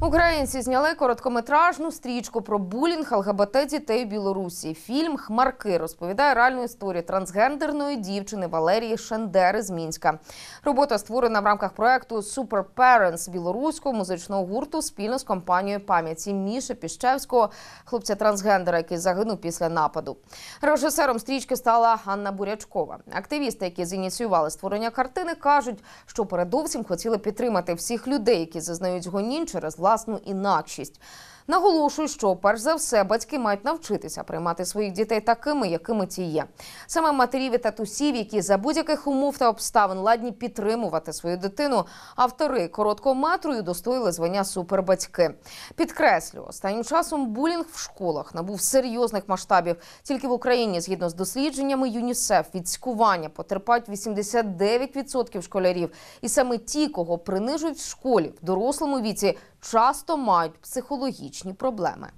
Українці зняли короткометражну стрічку про булінг ЛГБТ дітей в Білорусі. Фільм Хмарки розповідає реальну історію трансгендерної дівчини Валерії Шендери з мінська. Робота створена в рамках проекту Super Parents білоруського музичного гурту спільно з компанією пам'яті Міші Піщевського, хлопця трансгендера, який загинув після нападу. Режисером стрічки стала Ганна Бурячкова. Активісти, які зініціювали створення картини, кажуть, що передовсім хотіли підтримати всіх людей, які зазнають гонін через власну інакшість. Наголошую, що перш за все батьки мають навчитися приймати своїх дітей такими, якими ті є. Саме матерів і татусів, які за будь-яких умов та обставин ладні підтримувати свою дитину. Автори короткометрою достоїли звання супербатьки. Підкреслю останнім часом булінг в школах набув серйозних масштабів. Тільки в Україні, згідно з дослідженнями, ЮНІСЕФ від скування потерпають 89% школярів, і саме ті, кого принижують в школі в дорослому віці часто мають психологічні проблеми.